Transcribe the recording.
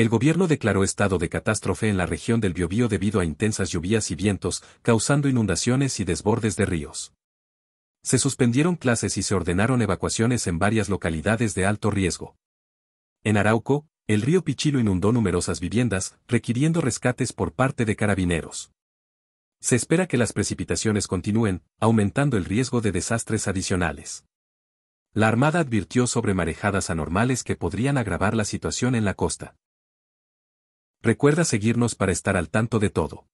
El gobierno declaró estado de catástrofe en la región del Biobío debido a intensas lluvias y vientos, causando inundaciones y desbordes de ríos. Se suspendieron clases y se ordenaron evacuaciones en varias localidades de alto riesgo. En Arauco, el río Pichilo inundó numerosas viviendas, requiriendo rescates por parte de carabineros. Se espera que las precipitaciones continúen, aumentando el riesgo de desastres adicionales. La Armada advirtió sobre marejadas anormales que podrían agravar la situación en la costa. Recuerda seguirnos para estar al tanto de todo.